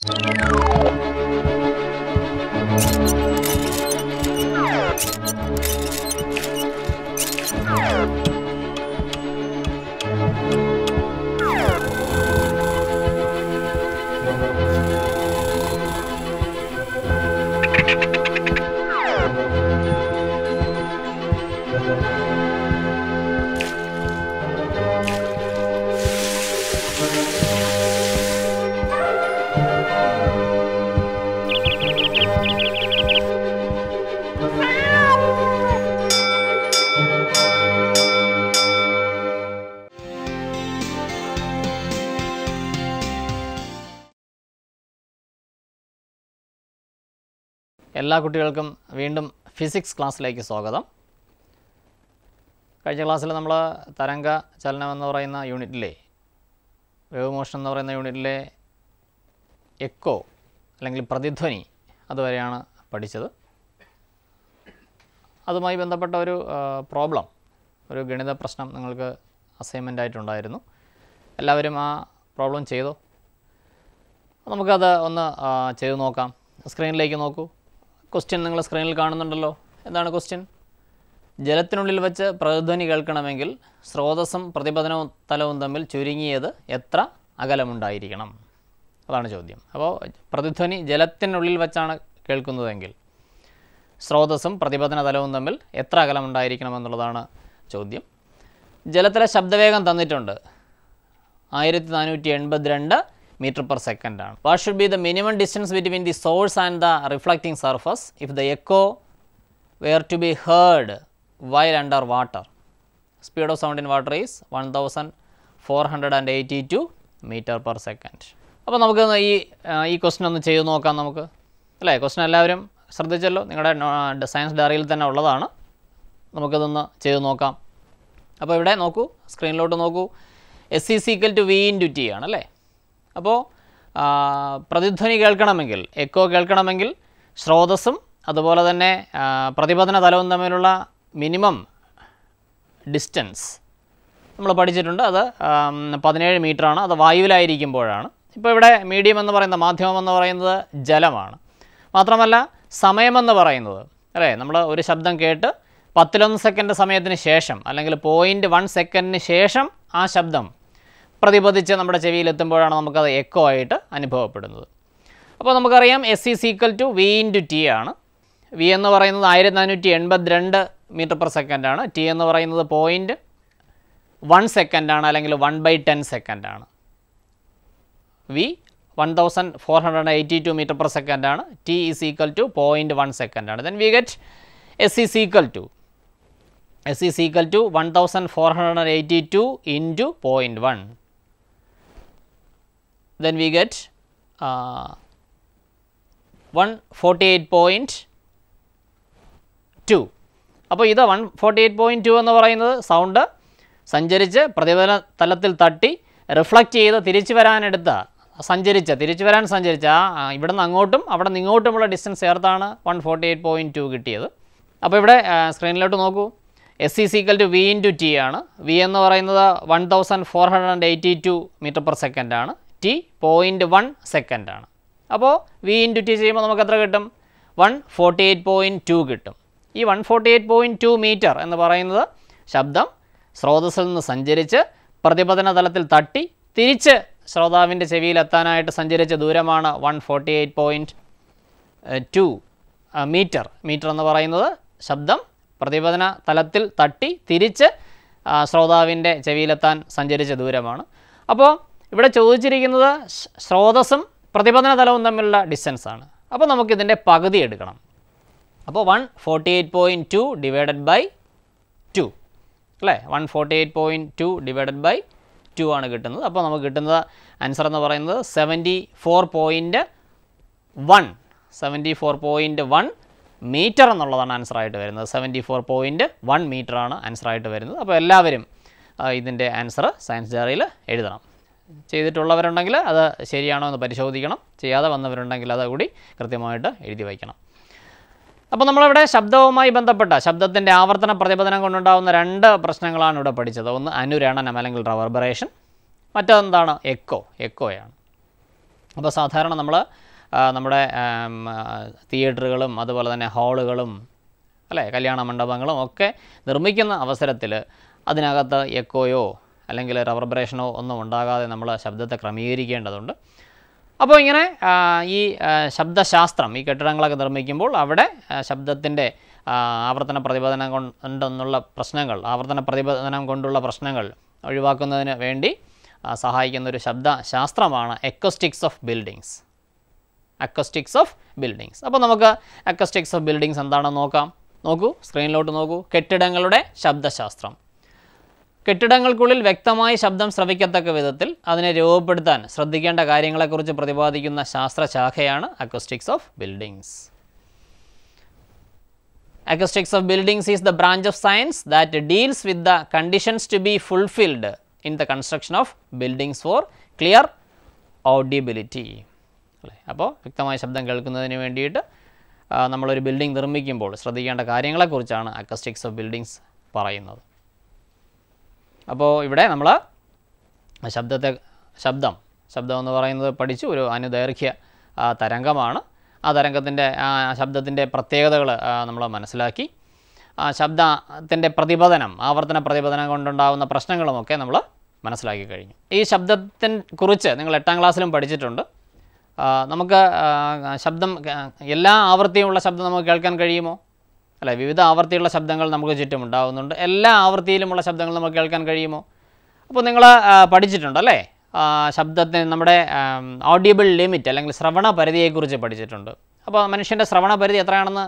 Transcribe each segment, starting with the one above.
Thank you. എല്ലാ കുട്ടികൾക്കും വീണ്ടും ഫിസിക്സ് ക്ലാസ്സിലേക്ക് സ്വാഗതം കഴിഞ്ഞ ക്ലാസ്സിൽ നമ്മൾ തരംഗ ചലനം എന്ന് പറയുന്ന യൂണിറ്റിലെ വേവ് മോഷൻ എന്ന് പറയുന്ന യൂണിറ്റിലെ എക്കോ അല്ലെങ്കിൽ പ്രതിധ്വനി അതുവരെയാണ് പഠിച്ചത് അതുമായി ബന്ധപ്പെട്ട ഒരു പ്രോബ്ലം ഒരു ഗണിത പ്രശ്നം നിങ്ങൾക്ക് അസൈൻമെൻ്റ് ആയിട്ടുണ്ടായിരുന്നു എല്ലാവരും ആ പ്രോബ്ലം ചെയ്തോ നമുക്കത് ഒന്ന് ചെയ്തു നോക്കാം സ്ക്രീനിലേക്ക് നോക്കൂ ക്വസ്റ്റ്യൻ നിങ്ങൾ സ്ക്രീനിൽ കാണുന്നുണ്ടല്ലോ എന്താണ് ക്വസ്റ്റ്യൻ ജലത്തിനുള്ളിൽ വെച്ച് പ്രതിധ്വനി കേൾക്കണമെങ്കിൽ സ്രോതസ്സും പ്രതിപഥനവും തലവും തമ്മിൽ ചുരുങ്ങിയത് എത്ര അകലമുണ്ടായിരിക്കണം അതാണ് ചോദ്യം അപ്പോൾ പ്രതിധ്വനി ജലത്തിനുള്ളിൽ വെച്ചാണ് കേൾക്കുന്നതെങ്കിൽ സ്രോതസ്സും പ്രതിപഥന തലവും തമ്മിൽ എത്ര അകലമുണ്ടായിരിക്കണം എന്നുള്ളതാണ് ചോദ്യം ജലത്തിലെ ശബ്ദവേഗം തന്നിട്ടുണ്ട് ആയിരത്തി നാനൂറ്റി എൺപത്തിരണ്ട് മീറ്റർ പെർ സെക്കൻഡ് ആണ് what should be the minimum distance between the source and the reflecting surface if the echo were to be heard while under water speed of sound in water is one thousand four hundred and eighty two metre per second അപ്പോൾ നമുക്ക് ഈ ഈ question ഒന്ന് ചെയ്ത് നോക്കാം നമുക്ക് അല്ലേ question എല്ലാവരും ശ്രദ്ധിച്ചല്ലോ നിങ്ങളുടെ സയൻസ് ഡയറിയിൽ തന്നെ ഉള്ളതാണ് നമുക്കിതൊന്ന് ചെയ്ത് നോക്കാം അപ്പോൾ ഇവിടെ നോക്കൂ സ്ക്രീനിലോട്ട് നോക്കൂ എസ് സി equal to V into t ആണല്ലേ അപ്പോൾ പ്രതിധ്വനി കേൾക്കണമെങ്കിൽ എക്കോ കേൾക്കണമെങ്കിൽ സ്രോതസ്സും അതുപോലെ തന്നെ പ്രതിപതന തലവും തമ്മിലുള്ള മിനിമം ഡിസ്റ്റൻസ് നമ്മൾ പഠിച്ചിട്ടുണ്ട് അത് പതിനേഴ് മീറ്ററാണ് അത് വായുവിലായിരിക്കുമ്പോഴാണ് ഇപ്പോൾ ഇവിടെ മീഡിയം എന്ന് പറയുന്ന മാധ്യമം എന്ന് പറയുന്നത് ജലമാണ് മാത്രമല്ല സമയമെന്ന് പറയുന്നത് അല്ലേ നമ്മൾ ഒരു ശബ്ദം കേട്ട് പത്തിലൊന്ന് സെക്കൻഡ് സമയത്തിന് ശേഷം അല്ലെങ്കിൽ പോയിൻറ്റ് വൺ സെക്കൻഡിന് ശേഷം ആ ശബ്ദം പ്രതിപതിച്ച് നമ്മുടെ ചെവിയിലെത്തുമ്പോഴാണ് നമുക്കത് എക്കോ ആയിട്ട് അനുഭവപ്പെടുന്നത് അപ്പോൾ നമുക്കറിയാം s E equal to v into t ആണ് വി എന്ന് പറയുന്നത് ആയിരത്തി നാനൂറ്റി എൺപത്തിരണ്ട് മീറ്റർ പെർ സെക്കൻഡാണ് ടി എന്ന് പറയുന്നത് പോയിൻറ്റ് വൺ സെക്കൻഡാണ് അല്ലെങ്കിൽ വൺ ബൈ ടെൻ സെക്കൻഡാണ് V one thousand four hundred eighty two metre per സെക്കൻഡാണ് T is equal to point one സെക്കൻഡാണ് then we get S E equal to S E equal to one thousand four hundred eighty two into point one then we get uh, 148.2 അപ്പോൾ ഇത് one forty eight point two എന്ന് പറയുന്നത് sound സഞ്ചരിച്ച് പ്രതിഫല തലത്തിൽ തട്ടി reflect ചെയ്ത് തിരിച്ചു വരാനെടുത്ത സഞ്ചരിച്ച തിരിച്ചു വരാൻ സഞ്ചരിച്ച ആ ഇവിടെ നിന്ന് അങ്ങോട്ടും അവിടെ നിന്ന് ഇങ്ങോട്ടുമുള്ള ഡിസ്റ്റൻസ് ചേർത്താണ് one forty eight point two കിട്ടിയത് അപ്പോൾ ഇവിടെ സ്ക്രീനിലോട്ട് നോക്കൂ S is equal to V into T ആണ് വി എന്ന് പറയുന്നത് one thousand four hundred and eighty two metre per സെക്കൻഡാണ് ടി പോയിൻറ്റ് വൺ സെക്കൻഡാണ് അപ്പോൾ വി ഇൻറ്റു ടി ചെയ്യുമ്പോൾ നമുക്ക് എത്ര കിട്ടും one forty eight point two കിട്ടും ഈ one forty eight point two metre എന്ന് പറയുന്നത് ശബ്ദം സ്രോതസ്സിൽ നിന്ന് സഞ്ചരിച്ച് പ്രതിപതന തലത്തിൽ തട്ടി തിരിച്ച് ശ്രോതാവിൻ്റെ ചെവിയിലെത്താനായിട്ട് സഞ്ചരിച്ച ദൂരമാണ് one forty eight point two metre metre എന്ന് പറയുന്നത് ശബ്ദം പ്രതിപതന തലത്തിൽ തട്ടി തിരിച്ച് ശ്രോതാവിൻ്റെ ചെവിയിലെത്താൻ സഞ്ചരിച്ച ദൂരമാണ് അപ്പോൾ ഇവിടെ ചോദിച്ചിരിക്കുന്നത് സ്രോതസ്സും പ്രതിപതന തലവും തമ്മിലുള്ള ഡിസ്റ്റൻസ് ആണ് അപ്പോൾ നമുക്കിതിൻ്റെ പകുതി എടുക്കണം അപ്പോൾ one forty eight point two divided by two അല്ലേ one forty eight point two divided by two ആണ് കിട്ടുന്നത് അപ്പോൾ നമുക്ക് കിട്ടുന്നത് ആൻസർ എന്ന് പറയുന്നത് seventy four point one seventy four point one metre എന്നുള്ളതാണ് ആൻസറായിട്ട് വരുന്നത് സെവൻറ്റി ഫോർ പോയിൻറ്റ് വൺ മീറ്ററാണ് ആൻസറായിട്ട് വരുന്നത് അപ്പോൾ എല്ലാവരും ഇതിൻ്റെ ആൻസർ സയൻസ് ജാറിയിൽ എഴുതണം ചെയ്തിട്ടുള്ളവരുണ്ടെങ്കിൽ അത് ശരിയാണോ എന്ന് പരിശോധിക്കണം ചെയ്യാതെ വന്നവരുണ്ടെങ്കിൽ അതുകൂടി കൃത്യമായിട്ട് എഴുതി വയ്ക്കണം അപ്പോൾ നമ്മളിവിടെ ശബ്ദവുമായി ബന്ധപ്പെട്ട ശബ്ദത്തിൻ്റെ ആവർത്തന പ്രതിപദനം കൊണ്ടുണ്ടാകുന്ന രണ്ട് പ്രശ്നങ്ങളാണ് ഇവിടെ പഠിച്ചത് ഒന്ന് അനുരണനം അല്ലെങ്കിൽ റവർബറേഷൻ മറ്റൊന്നെന്താണ് എക്കോ എക്കോയാണ് അപ്പോൾ സാധാരണ നമ്മൾ നമ്മുടെ തിയേറ്ററുകളും അതുപോലെ തന്നെ ഹാളുകളും അല്ലേ കല്യാണ മണ്ഡപങ്ങളും ഒക്കെ നിർമ്മിക്കുന്ന അവസരത്തിൽ അതിനകത്ത് എക്കോയോ അല്ലെങ്കിൽ റബ്ബർ ഒന്നും ഉണ്ടാകാതെ നമ്മൾ ശബ്ദത്തെ ക്രമീകരിക്കേണ്ടതുണ്ട് അപ്പോൾ ഇങ്ങനെ ഈ ശബ്ദശാസ്ത്രം ഈ കെട്ടിടങ്ങളൊക്കെ നിർമ്മിക്കുമ്പോൾ അവിടെ ശബ്ദത്തിൻ്റെ ആവർത്തന പ്രതിപദനം കൊണ്ടെന്നുള്ള പ്രശ്നങ്ങൾ ആവർത്തന പ്രതിപദനം കൊണ്ടുള്ള പ്രശ്നങ്ങൾ ഒഴിവാക്കുന്നതിന് വേണ്ടി സഹായിക്കുന്ന ഒരു ശബ്ദശാസ്ത്രമാണ് acoustics of buildings acoustics of buildings അപ്പോൾ നമുക്ക് അക്കോസ്റ്റിക്സ് ഓഫ് ബിൽഡിങ്സ് എന്താണെന്ന് നോക്കാം നോക്കൂ സ്ക്രീനിലോട്ട് നോക്കൂ കെട്ടിടങ്ങളുടെ ശബ്ദശാസ്ത്രം കെട്ടിടങ്ങൾക്കുള്ളിൽ വ്യക്തമായ ശബ്ദം ശ്രവിക്കത്തക്ക വിധത്തിൽ അതിനെ രൂപപ്പെടുത്താൻ ശ്രദ്ധിക്കേണ്ട കാര്യങ്ങളെക്കുറിച്ച് പ്രതിപാദിക്കുന്ന ശാസ്ത്രശാഖയാണ് acoustics of buildings Acoustics of buildings is the branch of science that deals with the conditions to be fulfilled in the construction of buildings for clear audibility. അപ്പോൾ വ്യക്തമായ ശബ്ദം കേൾക്കുന്നതിന് വേണ്ടിയിട്ട് നമ്മളൊരു ബിൽഡിംഗ് നിർമ്മിക്കുമ്പോൾ ശ്രദ്ധിക്കേണ്ട കാര്യങ്ങളെക്കുറിച്ചാണ് അക്കസ്റ്റിക്സ് ഓഫ് ബിൽഡിങ്സ് പറയുന്നത് അപ്പോൾ ഇവിടെ നമ്മൾ ശബ്ദത്തെ ശബ്ദം ശബ്ദം എന്ന് പറയുന്നത് പഠിച്ചു ഒരു അനുദൈർഘ്യ തരംഗമാണ് ആ തരംഗത്തിൻ്റെ ആ ശബ്ദത്തിൻ്റെ പ്രത്യേകതകൾ നമ്മൾ മനസ്സിലാക്കി ആ ശബ്ദത്തിൻ്റെ പ്രതിപതനം ആവർത്തന പ്രതിപതനം കൊണ്ടുണ്ടാകുന്ന പ്രശ്നങ്ങളുമൊക്കെ നമ്മൾ മനസ്സിലാക്കി കഴിഞ്ഞു ഈ ശബ്ദത്തെ കുറിച്ച് നിങ്ങൾ എട്ടാം ക്ലാസ്സിലും പഠിച്ചിട്ടുണ്ട് നമുക്ക് ശബ്ദം എല്ലാ ആവൃത്തിയുമുള്ള ശബ്ദം നമുക്ക് കേൾക്കാൻ കഴിയുമോ അല്ല വിവിധ ആവൃത്തിയുള്ള ശബ്ദങ്ങൾ നമുക്ക് ചുറ്റും ഉണ്ടാകുന്നുണ്ട് എല്ലാ ആവൃത്തിയിലുമുള്ള ശബ്ദങ്ങൾ നമുക്ക് കേൾക്കാൻ കഴിയുമോ അപ്പോൾ നിങ്ങൾ പഠിച്ചിട്ടുണ്ടല്ലേ ശബ്ദത്തിന് നമ്മുടെ ഓഡിയബിൾ ലിമിറ്റ് അല്ലെങ്കിൽ ശ്രവണ പരിധിയെക്കുറിച്ച് പഠിച്ചിട്ടുണ്ട് അപ്പോൾ മനുഷ്യൻ്റെ ശ്രവണ പരിധി എത്രയാണെന്ന്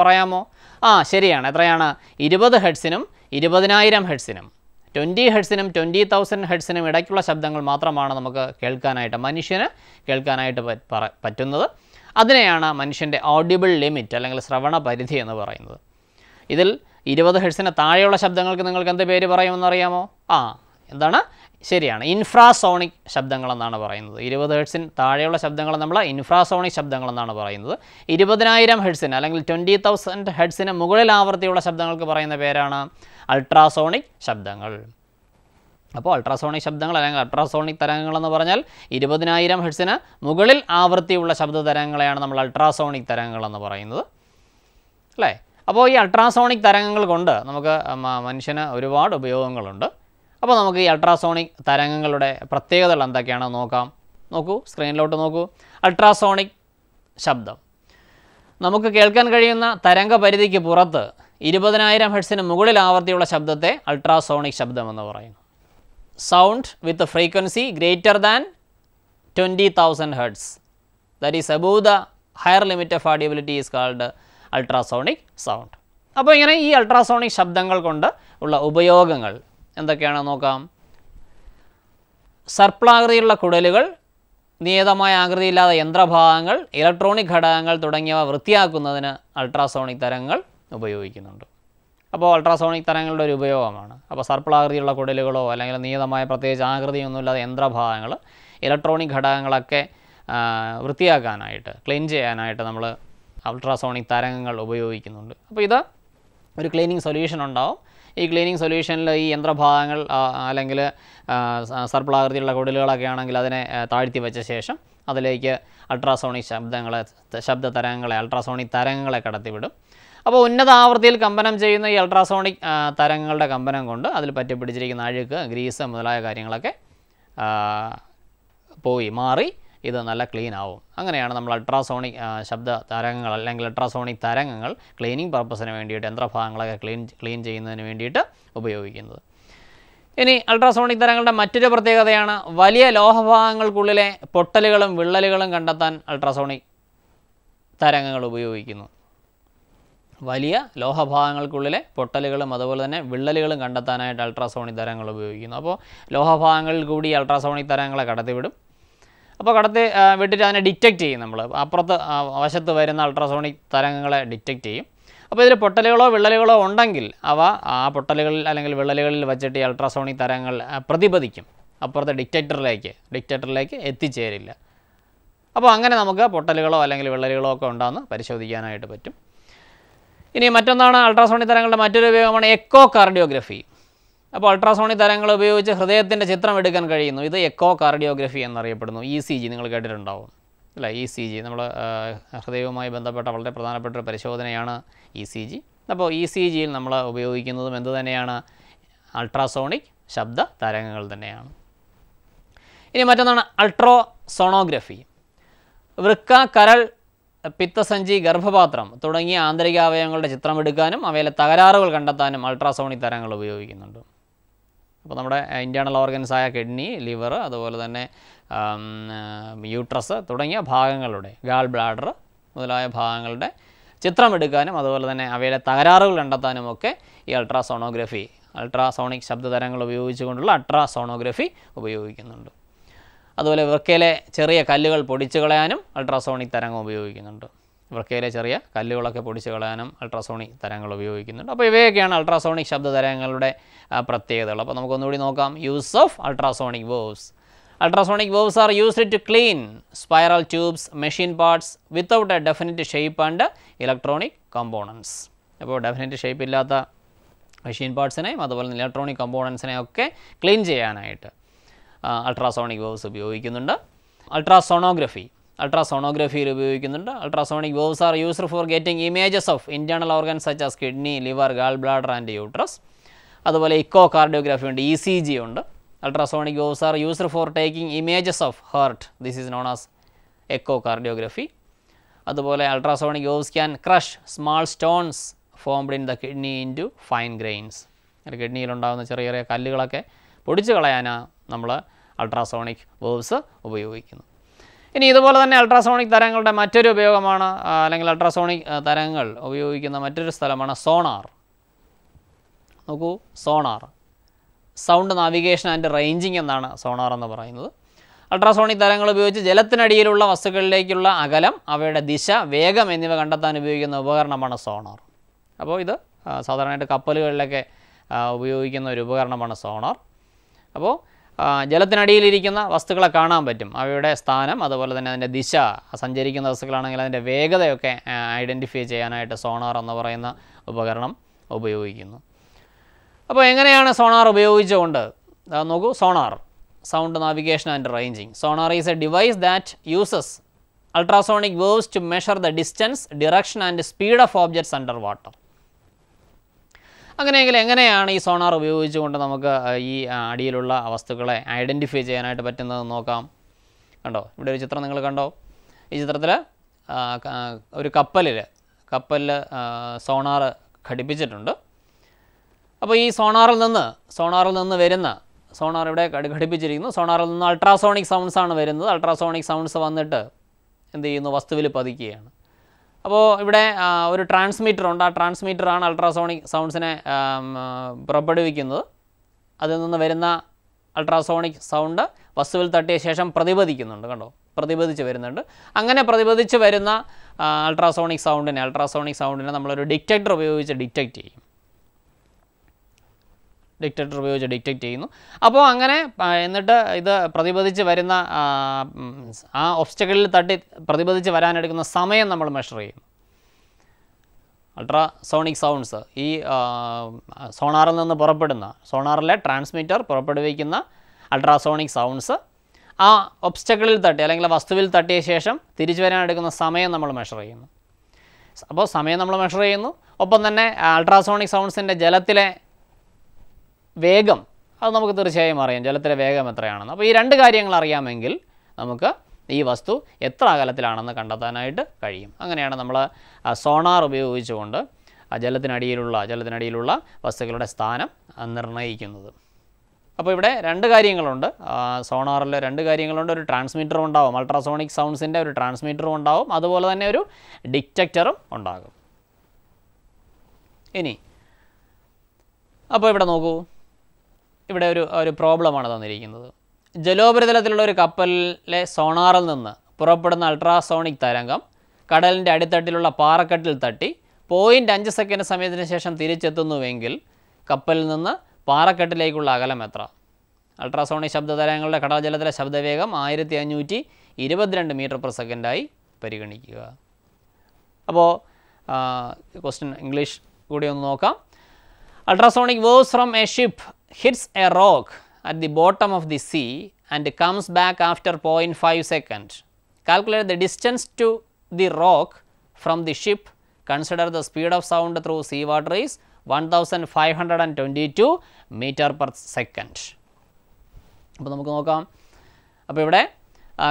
പറയാമോ ആ ശരിയാണ് എത്രയാണ് ഇരുപത് ഹെഡ്സിനും ഇരുപതിനായിരം ഹെഡ്സിനും ട്വൻറ്റി ഹെഡ്സിനും ട്വൻറ്റി തൗസൻഡ് ഹെഡ്സിനും ഇടയ്ക്കുള്ള ശബ്ദങ്ങൾ മാത്രമാണ് നമുക്ക് കേൾക്കാനായിട്ട് മനുഷ്യന് കേൾക്കാനായിട്ട് പറ്റുന്നത് അതിനെയാണ് മനുഷ്യൻ്റെ ഓഡിബിൾ ലിമിറ്റ് അല്ലെങ്കിൽ ശ്രവണ പരിധി എന്ന് പറയുന്നത് ഇതിൽ ഇരുപത് ഹെഡ്സിന് താഴെയുള്ള ശബ്ദങ്ങൾക്ക് നിങ്ങൾക്ക് എന്ത് പേര് പറയുമെന്നറിയാമോ ആ എന്താണ് ശരിയാണ് ഇൻഫ്രാസോണിക് ശബ്ദങ്ങളെന്നാണ് പറയുന്നത് ഇരുപത് ഹെഡ്സിന് താഴെയുള്ള ശബ്ദങ്ങൾ നമ്മൾ ഇൻഫ്രാസോണിക് ശബ്ദങ്ങളെന്നാണ് പറയുന്നത് ഇരുപതിനായിരം ഹെഡ്സിന് അല്ലെങ്കിൽ ട്വൻറ്റി തൗസൻഡ് ഹെഡ്സിന് മുകളിൽ ആവൃത്തിയുള്ള ശബ്ദങ്ങൾക്ക് പറയുന്ന പേരാണ് അൾട്രാസോണിക് ശബ്ദങ്ങൾ അപ്പോൾ അൾട്രാസോണിക് ശബ്ദങ്ങൾ അല്ലെങ്കിൽ അൾട്രാസോണിക് തരംഗങ്ങളെന്ന് പറഞ്ഞാൽ ഇരുപതിനായിരം ഹെഡ്സിന് മുകളിൽ ആവൃത്തിയുള്ള ശബ്ദ തരംഗങ്ങളെയാണ് നമ്മൾ അൾട്രാസോണിക് തരംഗങ്ങളെന്ന് പറയുന്നത് അല്ലേ അപ്പോൾ ഈ അൾട്രാസോണിക് തരംഗങ്ങൾ കൊണ്ട് നമുക്ക് മനുഷ്യന് ഒരുപാട് ഉപയോഗങ്ങളുണ്ട് അപ്പോൾ നമുക്ക് ഈ അൾട്രാസോണിക് തരംഗങ്ങളുടെ പ്രത്യേകതകൾ എന്തൊക്കെയാണെന്ന് നോക്കാം നോക്കൂ സ്ക്രീനിലോട്ട് നോക്കൂ അൾട്രാസോണിക് ശബ്ദം നമുക്ക് കേൾക്കാൻ കഴിയുന്ന തരംഗ പരിധിക്ക് പുറത്ത് ഇരുപതിനായിരം ഹെഡ്സിന് മുകളിൽ ആവൃത്തിയുള്ള ശബ്ദത്തെ അൾട്രാസോണിക് ശബ്ദമെന്ന് പറയുന്നു sound with the frequency greater than 20,000 hertz that is above the higher limit of audibility is called ultrasonic sound. അപ്പോൾ ഇങ്ങനെ ഈ അൾട്രാസോണിക് ശബ്ദങ്ങൾ കൊണ്ട് ഉള്ള ഉപയോഗങ്ങൾ എന്തൊക്കെയാണ് നോക്കാം സർപ്പിളാകൃതിയുള്ള കുടലുകൾ നിയതമായ ആകൃതിയില്ലാതെ യന്ത്രഭാഗങ്ങൾ ഇലക്ട്രോണിക് ഘടകങ്ങൾ തുടങ്ങിയവ വൃത്തിയാക്കുന്നതിന് അൾട്രാസോണിക് തരങ്ങൾ ഉപയോഗിക്കുന്നുണ്ട് അപ്പോൾ അൾട്രാസോണിക് തരങ്ങളുടെ ഒരു ഉപയോഗമാണ് അപ്പോൾ സർപ്പിളാകൃതിയുള്ള കുടലുകളോ അല്ലെങ്കിൽ നിയതമായ പ്രത്യേകിച്ച് ആകൃതിയൊന്നുമില്ലാതെ യന്ത്രഭാഗങ്ങൾ ഇലക്ട്രോണിക് ഘടകങ്ങളൊക്കെ വൃത്തിയാക്കാനായിട്ട് ക്ലീൻ ചെയ്യാനായിട്ട് നമ്മൾ അൾട്രാസോണിക് തരംഗങ്ങൾ ഉപയോഗിക്കുന്നുണ്ട് അപ്പോൾ ഇത് ഒരു ക്ലീനിങ് സൊല്യൂഷൻ ഉണ്ടാവും ഈ ക്ലീനിങ് സൊല്യൂഷനിൽ ഈ യന്ത്രഭാഗങ്ങൾ അല്ലെങ്കിൽ സർപ്പിളാകൃതിയുള്ള കുടലുകളൊക്കെ ആണെങ്കിൽ അതിനെ താഴ്ത്തി വെച്ച ശേഷം അതിലേക്ക് അൾട്രാസോണിക് ശബ്ദങ്ങളെ ശബ്ദ തരംഗങ്ങളെ അൾട്രാസോണിക് തരംഗങ്ങളെ കടത്തിവിടും അപ്പോൾ ആവൃത്തിയിൽ കമ്പനം ചെയ്യുന്ന ഈ അൾട്രാസോണിക് തരങ്ങളുടെ കമ്പനം കൊണ്ട് അതിൽ പറ്റി പിടിച്ചിരിക്കുന്ന അഴുക്ക് ഗ്രീസ് മുതലായ കാര്യങ്ങളൊക്കെ പോയി മാറി ഇത് നല്ല ക്ലീൻ ആവും അങ്ങനെയാണ് നമ്മൾ അൾട്രാസോണിക് ശബ്ദ തരംഗങ്ങൾ അല്ലെങ്കിൽ അൾട്രാസോണിക് തരംഗങ്ങൾ ക്ലീനിങ് പർപ്പസിന് വേണ്ടിയിട്ട് യന്ത്രഭാഗങ്ങളൊക്കെ ക്ലീൻ ക്ലീൻ ചെയ്യുന്നതിന് വേണ്ടിയിട്ട് ഉപയോഗിക്കുന്നത് ഇനി അൾട്രാസോണിക് തരങ്ങളുടെ മറ്റൊരു പ്രത്യേകതയാണ് വലിയ ലോഹഭാഗങ്ങൾക്കുള്ളിലെ പൊട്ടലുകളും വിള്ളലുകളും കണ്ടെത്താൻ അൾട്രാസോണിക് തരംഗങ്ങൾ ഉപയോഗിക്കുന്നു വലിയ ലോഹഭാഗങ്ങൾക്കുള്ളിലെ പൊട്ടലുകളും അതുപോലെ തന്നെ വിള്ളലുകളും കണ്ടെത്താനായിട്ട് അൾട്രാസോണിക് തരങ്ങൾ ഉപയോഗിക്കുന്നു അപ്പോൾ ലോഹഭാഗങ്ങളിൽ കൂടി അൾട്രാസോണിക് തരങ്ങളെ കടത്തിവിടും അപ്പോൾ കടത്തി വിട്ടിട്ട് അതിനെ ഡിറ്റക്റ്റ് ചെയ്യും നമ്മൾ അപ്പുറത്ത് വശത്ത് വരുന്ന അൾട്രാസോണിക് തരംഗങ്ങളെ ഡിറ്റക്റ്റ് ചെയ്യും അപ്പോൾ ഇതിൽ പൊട്ടലുകളോ വിള്ളലുകളോ ഉണ്ടെങ്കിൽ അവ ആ പൊട്ടലുകളിൽ അല്ലെങ്കിൽ വിള്ളലുകളിൽ വെച്ചിട്ട് ഈ അൾട്രാസോണിക് തരങ്ങൾ പ്രതിപദിക്കും അപ്പുറത്തെ ഡിക്റ്റേറ്ററിലേക്ക് ഡിക്റ്റേറ്ററിലേക്ക് എത്തിച്ചേരില്ല അപ്പോൾ അങ്ങനെ നമുക്ക് പൊട്ടലുകളോ അല്ലെങ്കിൽ വിള്ളലുകളോ ഒക്കെ ഉണ്ടാകുന്ന പരിശോധിക്കാനായിട്ട് പറ്റും ഇനി മറ്റൊന്നാണ് അൾട്രാസോണിക് തരങ്ങളുടെ മറ്റൊരു ഉപയോഗമാണ് എക്കോ കാർഡിയോഗ്രഫി അപ്പോൾ അൾട്രാസോണിക് തരങ്ങൾ ഉപയോഗിച്ച് ഹൃദയത്തിൻ്റെ ചിത്രം എടുക്കാൻ കഴിയുന്നു ഇത് എക്കോ കാർഡിയോഗ്രഫി എന്നറിയപ്പെടുന്നു ഇ സി ജി നിങ്ങൾ കേട്ടിട്ടുണ്ടാവും അല്ല ഇ സി ജി നമ്മൾ ഹൃദയവുമായി ബന്ധപ്പെട്ട വളരെ പ്രധാനപ്പെട്ട ഒരു പരിശോധനയാണ് ഇ സി ജി അപ്പോൾ ഇ സി ജിയിൽ നമ്മൾ ഉപയോഗിക്കുന്നതും എന്തു തന്നെയാണ് അൾട്രാസോണിക് ശബ്ദ തരംഗങ്ങൾ തന്നെയാണ് ഇനി മറ്റൊന്നാണ് അൾട്രോസോണോഗ്രഫി വൃക്ക കരൾ പിത്തസഞ്ചി ഗർഭപാത്രം തുടങ്ങിയ ആന്തരിക അവയവങ്ങളുടെ എടുക്കാനും അവയിലെ തകരാറുകൾ കണ്ടെത്താനും അൾട്രാസൗണി തരങ്ങൾ ഉപയോഗിക്കുന്നുണ്ട് അപ്പോൾ നമ്മുടെ ഇൻറ്റേണൽ ഓർഗൻസായ കിഡ്നി ലിവർ അതുപോലെ തന്നെ യൂട്രസ് തുടങ്ങിയ ഭാഗങ്ങളുടെ ഗാൾ ബ്ലാഡർ മുതലായ ഭാഗങ്ങളുടെ ചിത്രമെടുക്കാനും അതുപോലെ തന്നെ അവയിലെ തകരാറുകൾ കണ്ടെത്താനും ഒക്കെ ഈ അൾട്രാസോണോഗ്രഫി അൾട്രാസോണിക് ശബ്ദതരങ്ങൾ ഉപയോഗിച്ചുകൊണ്ടുള്ള അൾട്രാസോണോഗ്രഫി ഉപയോഗിക്കുന്നുണ്ട് അതുപോലെ വൃക്കയിലെ ചെറിയ കല്ലുകൾ പൊടിച്ചു കളയാനും അൾട്രാസോണിക് തരംഗം ഉപയോഗിക്കുന്നുണ്ട് വൃക്കയിലെ ചെറിയ കല്ലുകളൊക്കെ പൊടിച്ചു കളയാനും അൾട്രാസോണിക് തരംഗങ്ങൾ ഉപയോഗിക്കുന്നുണ്ട് അപ്പോൾ ഇവയൊക്കെയാണ് അൾട്രാസോണിക് ശബ്ദ തരങ്ങളുടെ പ്രത്യേകതകൾ അപ്പോൾ നമുക്കൊന്നുകൂടി നോക്കാം use of ultrasonic waves ultrasonic waves are used to clean spiral tubes machine parts without a definite shape and electronic components അപ്പോൾ ഡെഫിനറ്റ് ഷേപ്പ് ഇല്ലാത്ത മെഷീൻ പാർട്സിനെയും അതുപോലെ ഇലക്ട്രോണിക് കമ്പോണൻസിനെയും ഒക്കെ ക്ലീൻ ചെയ്യാനായിട്ട് അൾട്രാസോണിക് വേവ്സ് ഉപയോഗിക്കുന്നുണ്ട് അൾട്രാസോണോഗ്രഫി അൾട്രാസോണോഗ്രഫിയിൽ ഉപയോഗിക്കുന്നുണ്ട് ultrasonic waves are used for getting images of internal organs such as kidney liver gall bladder and uterus അതുപോലെ ഇക്കോ കാർഡിയോഗ്രാഫി ഉണ്ട് ഇ സി ജി ഉണ്ട് ultrasonic waves are used for taking images of heart this is known as echocardiography അതുപോലെ ultrasonic waves can crush small stones formed in the kidney into fine grains കിഡ്നിയിലുണ്ടാകുന്ന ചെറിയ ചെറിയ കല്ലുകളൊക്കെ പൊടിച്ചു കളയാനാണ് നമ്മൾ ultrasonic waves ഉപയോഗിക്കുന്നു ഇനി ഇതുപോലെ തന്നെ അൾട്രാസോണിക് തരങ്ങളുടെ മറ്റൊരു ഉപയോഗമാണ് അല്ലെങ്കിൽ അൾട്രാസോണിക് തരങ്ങൾ ഉപയോഗിക്കുന്ന മറ്റൊരു സ്ഥലമാണ് സോണാർ നോക്കൂ sonar sound navigation and ranging എന്നാണ് സോണാർ എന്ന് പറയുന്നത് അൾട്രാസോണിക് തരങ്ങൾ ഉപയോഗിച്ച് ജലത്തിനടിയിലുള്ള വസ്തുക്കളിലേക്കുള്ള അകലം അവയുടെ ദിശ വേഗം എന്നിവ കണ്ടെത്താൻ ഉപയോഗിക്കുന്ന ഉപകരണമാണ് സോണാർ അപ്പോൾ ഇത് സാധാരണയായിട്ട് കപ്പലുകളിലൊക്കെ ഉപയോഗിക്കുന്ന ഒരു ഉപകരണമാണ് സോണാർ അപ്പോൾ ജലത്തിനടിയിലിരിക്കുന്ന വസ്തുക്കളെ കാണാൻ പറ്റും അവയുടെ സ്ഥാനം അതുപോലെ തന്നെ അതിൻ്റെ ദിശ സഞ്ചരിക്കുന്ന വസ്തുക്കളാണെങ്കിൽ അതിൻ്റെ വേഗതയൊക്കെ ഐഡൻറ്റിഫൈ ചെയ്യാനായിട്ട് സോണാർ എന്ന് പറയുന്ന ഉപകരണം ഉപയോഗിക്കുന്നു അപ്പോൾ എങ്ങനെയാണ് സോണാർ ഉപയോഗിച്ചുകൊണ്ട് നോക്കൂ sonar sound navigation and ranging sonar is a device that uses ultrasonic waves to measure the distance direction and speed of objects underwater അങ്ങനെയെങ്കിൽ എങ്ങനെയാണ് ഈ സോണാർ ഉപയോഗിച്ചുകൊണ്ട് നമുക്ക് ഈ അടിയിലുള്ള വസ്തുക്കളെ ഐഡൻറ്റിഫൈ ചെയ്യാനായിട്ട് പറ്റുന്നതെന്ന് നോക്കാം കണ്ടോ ഇവിടെ ഒരു ചിത്രം നിങ്ങൾ കണ്ടോ ഈ ചിത്രത്തിൽ ഒരു കപ്പലിൽ കപ്പലിൽ സോണാർ ഘടിപ്പിച്ചിട്ടുണ്ട് അപ്പോൾ ഈ സോണാറിൽ നിന്ന് സോണാറിൽ നിന്ന് വരുന്ന സോണാർ ഇവിടെ ഘടിപ്പിച്ചിരിക്കുന്നു സോണാറിൽ നിന്ന് അൾട്രാസോണിക് സൗണ്ട്സ് ആണ് വരുന്നത് അൾട്രാസോണിക് സൗണ്ട്സ് വന്നിട്ട് എന്ത് ചെയ്യുന്നു വസ്തുവിൽ പതിക്കുകയാണ് അപ്പോൾ ഇവിടെ ഒരു ട്രാൻസ്മീറ്റർ ഉണ്ട് ആ ട്രാൻസ്മീറ്ററാണ് അൾട്രാസോണിക് സൗണ്ട്സിനെ പുറപ്പെടുവിക്കുന്നത് അതിൽ നിന്ന് വരുന്ന അൾട്രാസോണിക് സൗണ്ട് വസ്തുവിൽ തട്ടിയ ശേഷം പ്രതിപദിക്കുന്നുണ്ട് കണ്ടോ പ്രതിപദിച്ച് വരുന്നുണ്ട് അങ്ങനെ പ്രതിപദിച്ച് വരുന്ന അൾട്രാസോണിക് സൗണ്ടിനെ അൾട്രാസോണിക് സൗണ്ടിനെ നമ്മളൊരു ഡിറ്റക്ടർ ഉപയോഗിച്ച് ഡിറ്റക്റ്റ് ചെയ്യും ഡിക്റ്റേറ്റർ ഉപയോഗിച്ച് ഡിക്റ്റേറ്റ് ചെയ്യുന്നു അപ്പോൾ അങ്ങനെ എന്നിട്ട് ഇത് പ്രതിപദിച്ച് വരുന്ന ആ ഒബ്സ്റ്റക്കിളിൽ തട്ടി പ്രതിപദിച്ച് വരാനെടുക്കുന്ന സമയം നമ്മൾ മെഷർ ചെയ്യുന്നു അൾട്രാ സോണിക് സൗണ്ട്സ് ഈ സോണാറിൽ നിന്ന് പുറപ്പെടുന്ന സോണാറിലെ ട്രാൻസ്മിറ്റർ പുറപ്പെടുവിക്കുന്ന അൾട്രാസോണിക് സൗണ്ട്സ് ആ ഒബ്സ്റ്റക്കിളിൽ തട്ടി അല്ലെങ്കിൽ വസ്തുവിൽ തട്ടിയ ശേഷം തിരിച്ചു വരാനെടുക്കുന്ന സമയം നമ്മൾ മെഷർ ചെയ്യുന്നു അപ്പോൾ സമയം നമ്മൾ മെഷർ ചെയ്യുന്നു ഒപ്പം തന്നെ അൾട്രാസോണിക് സൗണ്ട്സിൻ്റെ ജലത്തിലെ വേഗം അത് നമുക്ക് തീർച്ചയായും അറിയാം ജലത്തിലെ വേഗം എത്രയാണെന്ന് അപ്പോൾ ഈ രണ്ട് കാര്യങ്ങൾ അറിയാമെങ്കിൽ നമുക്ക് ഈ വസ്തു എത്ര അകലത്തിലാണെന്ന് കണ്ടെത്താനായിട്ട് കഴിയും അങ്ങനെയാണ് നമ്മൾ സോണാർ ഉപയോഗിച്ചുകൊണ്ട് ജലത്തിനടിയിലുള്ള ജലത്തിനടിയിലുള്ള വസ്തുക്കളുടെ സ്ഥാനം നിർണ്ണയിക്കുന്നത് അപ്പോൾ ഇവിടെ രണ്ട് കാര്യങ്ങളുണ്ട് സോണാറിൽ രണ്ട് കാര്യങ്ങളുണ്ട് ഒരു ട്രാൻസ്മിറ്ററും ഉണ്ടാവും അൾട്രാസോണിക് സൗണ്ട്സിൻ്റെ ഒരു ട്രാൻസ്മിറ്ററും ഉണ്ടാവും അതുപോലെ തന്നെ ഒരു ഡിറ്റക്ടറും ഉണ്ടാകും ഇനി അപ്പോൾ ഇവിടെ നോക്കൂ ഇവിടെ ഒരു ഒരു പ്രോബ്ലമാണ് തന്നിരിക്കുന്നത് ജലോപരിതലത്തിലുള്ള ഒരു കപ്പലിലെ സോണാറിൽ നിന്ന് പുറപ്പെടുന്ന അൾട്രാസോണിക് തരംഗം കടലിൻ്റെ അടിത്തട്ടിലുള്ള പാറക്കെട്ടിൽ തട്ടി പോയിൻ്റ് അഞ്ച് സെക്കൻഡ് സമയത്തിന് ശേഷം തിരിച്ചെത്തുന്നുവെങ്കിൽ കപ്പലിൽ നിന്ന് പാറക്കെട്ടിലേക്കുള്ള അകലം എത്ര അൾട്രാസോണിക് ശബ്ദതരംഗങ്ങളുടെ കടൽജലത്തിലെ ശബ്ദവേഗം ആയിരത്തി അഞ്ഞൂറ്റി ഇരുപത്തിരണ്ട് മീറ്റർ പെർ സെക്കൻഡായി പരിഗണിക്കുക അപ്പോൾ ക്വസ്റ്റ്യൻ ഇംഗ്ലീഷ് കൂടി ഒന്ന് നോക്കാം ultrasonic waves from a ship hits a rock at the bottom of the sea and comes back after 0.5 second. Calculate the distance to the rock from the ship. Consider the speed of sound through sea water is 1522 meter per second. അപ്പോൾ നമുക്ക് നോക്കാം അപ്പോൾ ഇവിടെ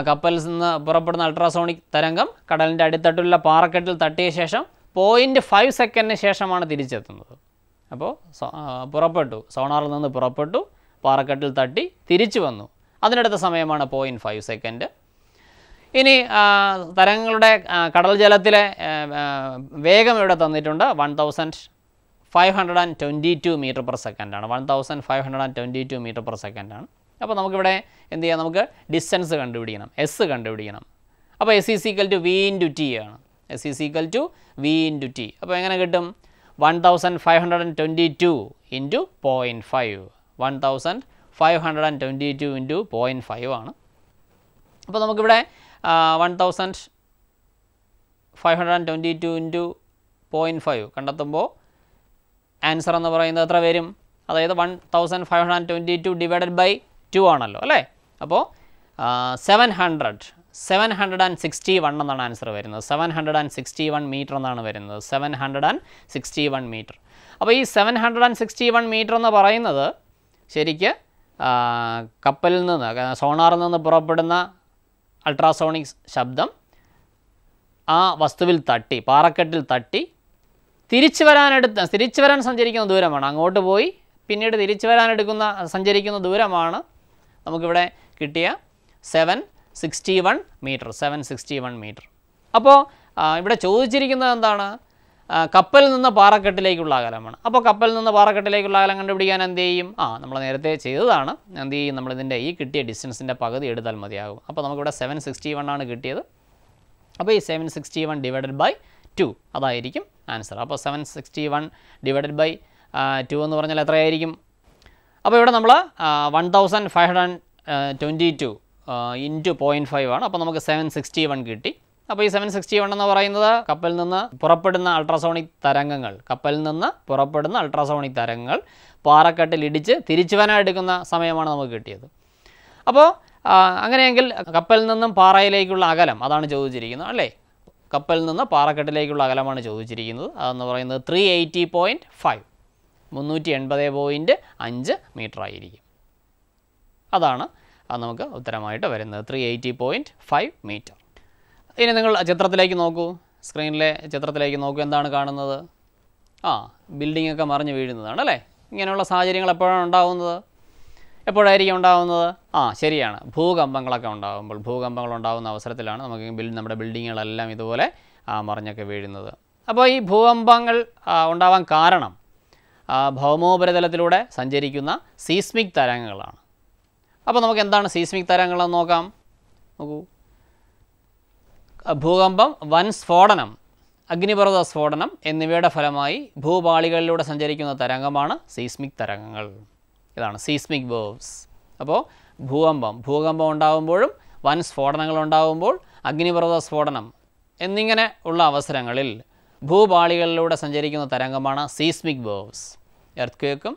കപ്പലിൽ നിന്ന് പുറപ്പെടുന്ന ultrasonic തരംഗം കടലിൻ്റെ അടിത്തട്ടിലുള്ള പാറക്കെട്ടിൽ തട്ടിയ ശേഷം പോയിൻറ്റ് ഫൈവ് സെക്കൻഡിന് ശേഷമാണ് തിരിച്ചെത്തുന്നത് അപ്പോൾ പുറപ്പെട്ടു സോണാറിൽ നിന്ന് പുറപ്പെട്ടു പാറക്കെട്ടിൽ തട്ടി തിരിച്ചു വന്നു അതിനടുത്ത സമയമാണ് പോയിൻറ്റ് ഫൈവ് സെക്കൻഡ് ഇനി തരങ്ങളുടെ കടൽ ജലത്തിലെ വേഗം ഇവിടെ തന്നിട്ടുണ്ട് one thousand five hundred and twenty two metre per സെക്കൻഡാണ് one thousand five hundred and twenty two metre per സെക്കൻഡാണ് അപ്പോൾ നമുക്കിവിടെ എന്ത് ചെയ്യാം നമുക്ക് ഡിസ്റ്റൻസ് കണ്ടുപിടിക്കണം എസ് കണ്ടുപിടിക്കണം അപ്പോൾ S is equal to V into T ആണ് S is equal to V into T അപ്പോൾ എങ്ങനെ കിട്ടും 1522 into 0.5 1522 into 0.5 ആണ് അപ്പോൾ നമുക്കിവിടെ one thousand five hundred and twenty two into point five കണ്ടെത്തുമ്പോൾ ആൻസർ എന്ന് പറയുന്നത് എത്ര വരും അതായത് one thousand five hundred and twenty two divided by two ആണല്ലോ അല്ലേ അപ്പോൾ seven hundred seven hundred and sixty one എന്നാണ് ആൻസർ വരുന്നത് seven hundred and sixty one metre എന്നാണ് വരുന്നത് seven hundred and sixty one metre അപ്പോൾ ഈ seven hundred and sixty one metre എന്ന് പറയുന്നത് ശരിക്ക് കപ്പലിൽ നിന്ന് സോണാറിൽ നിന്ന് പുറപ്പെടുന്ന അൾട്രാസോണിക് ശബ്ദം ആ വസ്തുവിൽ തട്ടി പാറക്കെട്ടിൽ തട്ടി തിരിച്ചു വരാനെടുത്ത് തിരിച്ചു വരാൻ സഞ്ചരിക്കുന്ന ദൂരമാണ് അങ്ങോട്ട് പോയി പിന്നീട് തിരിച്ചു വരാനെടുക്കുന്ന സഞ്ചരിക്കുന്ന ദൂരമാണ് നമുക്കിവിടെ കിട്ടിയ seven sixty one metre seven sixty one metre അപ്പോൾ ഇവിടെ ചോദിച്ചിരിക്കുന്നത് എന്താണ് കപ്പലിൽ നിന്ന് പാറക്കെട്ടിലേക്കുള്ള അകലമാണ് അപ്പോൾ കപ്പലിൽ നിന്ന് പാറക്കെട്ടിലേക്കുള്ള അകലം കണ്ടുപിടിക്കാൻ എന്ത് ചെയ്യും ആ നമ്മൾ നേരത്തെ ചെയ്തതാണ് എന്ത് ചെയ്യും നമ്മളിതിൻ്റെ ഈ കിട്ടിയ ഡിസ്റ്റൻസിൻ്റെ പകുതി എടുത്താൽ മതിയാകും അപ്പോൾ നമുക്കിവിടെ സെവൻ സിക്സ്റ്റി വൺ ആണ് കിട്ടിയത് അപ്പോൾ ഈ seven sixty one divided by two അതായിരിക്കും ആൻസർ അപ്പോൾ seven sixty one divided by two എന്ന് പറഞ്ഞാൽ എത്രയായിരിക്കും അപ്പോൾ ഇവിടെ നമ്മൾ one thousand five hundred twenty two into point five ആണ് അപ്പോൾ നമുക്ക് സെവൻ സിക്സ്റ്റി വൺ കിട്ടി അപ്പോൾ ഈ സെവൻ സിക്സ്റ്റി വൺ എന്ന് പറയുന്നത് കപ്പലിൽ നിന്ന് പുറപ്പെടുന്ന അൾട്രാസോണിക് തരംഗങ്ങൾ കപ്പലിൽ നിന്ന് പുറപ്പെടുന്ന അൾട്രാസോണിക് തരംഗങ്ങൾ പാറക്കെട്ടിൽ ഇടിച്ച് തിരിച്ചു എടുക്കുന്ന സമയമാണ് നമുക്ക് കിട്ടിയത് അപ്പോൾ അങ്ങനെയെങ്കിൽ കപ്പലിൽ നിന്നും പാറയിലേക്കുള്ള അകലം അതാണ് ചോദിച്ചിരിക്കുന്നത് അല്ലേ കപ്പലിൽ നിന്ന് പാറക്കെട്ടിലേക്കുള്ള അകലമാണ് ചോദിച്ചിരിക്കുന്നത് അതെന്ന് പറയുന്നത് ത്രീ എയ്റ്റി പോയിൻറ്റ് ഫൈവ് മുന്നൂറ്റി എൺപത് പോയിൻറ്റ് അഞ്ച് മീറ്റർ ആയിരിക്കും അതാണ് അത് നമുക്ക് ഉത്തരമായിട്ട് വരുന്നത് three eighty point five metre ഇനി നിങ്ങൾ ചിത്രത്തിലേക്ക് നോക്കൂ സ്ക്രീനിലെ ചിത്രത്തിലേക്ക് നോക്കൂ എന്താണ് കാണുന്നത് ആ ബിൽഡിങ്ങൊക്കെ മറിഞ്ഞ് വീഴുന്നതാണ് അല്ലേ ഇങ്ങനെയുള്ള സാഹചര്യങ്ങൾ എപ്പോഴാണ് ഉണ്ടാകുന്നത് എപ്പോഴായിരിക്കും ഉണ്ടാകുന്നത് ആ ശരിയാണ് ഭൂകമ്പങ്ങളൊക്കെ ഉണ്ടാകുമ്പോൾ ഭൂകമ്പങ്ങൾ ഉണ്ടാകുന്ന അവസരത്തിലാണ് നമുക്ക് ബിൽ നമ്മുടെ ബിൽഡിങ്ങുകളെല്ലാം ഇതുപോലെ മറിഞ്ഞൊക്കെ വീഴുന്നത് അപ്പോൾ ഈ ഭൂകമ്പങ്ങൾ ഉണ്ടാവാൻ കാരണം ഭൗമോപരിതലത്തിലൂടെ സഞ്ചരിക്കുന്ന സീസ്മിക് തരംഗങ്ങളാണ് അപ്പോൾ നമുക്ക് എന്താണ് സീസ്മിക് തരംഗങ്ങളെന്ന് നോക്കാം നോക്കൂ ഭൂകമ്പം വൻ സ്ഫോടനം അഗ്നിപർവ്വത സ്ഫോടനം എന്നിവയുടെ ഫലമായി ഭൂപാളികളിലൂടെ സഞ്ചരിക്കുന്ന തരംഗമാണ് സീസ്മിക് തരംഗങ്ങൾ ഇതാണ് സീസ്മിക് വേവ്സ് അപ്പോൾ ഭൂകമ്പം ഭൂകമ്പം ഉണ്ടാകുമ്പോഴും വൻ സ്ഫോടനങ്ങൾ ഉണ്ടാകുമ്പോൾ അഗ്നിപർവ്വത സ്ഫോടനം എന്നിങ്ങനെ ഉള്ള അവസരങ്ങളിൽ ഭൂപാളികളിലൂടെ സഞ്ചരിക്കുന്ന തരംഗമാണ് സീസ്മിക് വേവ്സ് എർത്ത് ക്വേക്കും